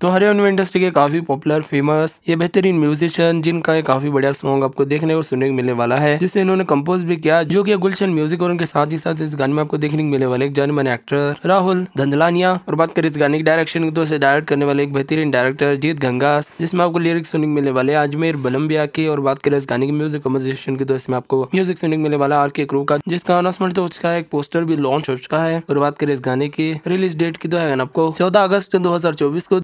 तो हरियाणवी इंडस्ट्री के काफी पॉपुलर फेमस ये बेहतरीन म्यूजिशियन जिनका काफी बढ़िया सॉन्ग आपको देखने और सुनने को मिलने वाला है जिसे इन्होंने कंपोज भी किया जो कि गुलशन म्यूजिक और उनके साथ ही साथ इस गाने में आपको देखने को मिलने वाले एक जाने माने एक्टर राहुल धंधलानिया और बात करें इस गाने की डायरेक्शन की तो इसे डायरेक्ट करने वाले एक बेहतरीन डायरेक्टर जीत गंगास जिसमें आपको लिरिक्स सुनने मिलने वाले अजमेर बलम्बिया के और बात करें इस गाने की म्यूजिक कम्पोजिशन की तो इसमें आपको म्यूजिक सुनने मिलने वाला आर के क्रू का जिसका अनाउंसमेंट तो उसका एक पोस्टर भी लॉन्च हो चुका है और बात करें इस गाने की रिलीज डेट की तो है आपको चौदह अगस्त दो को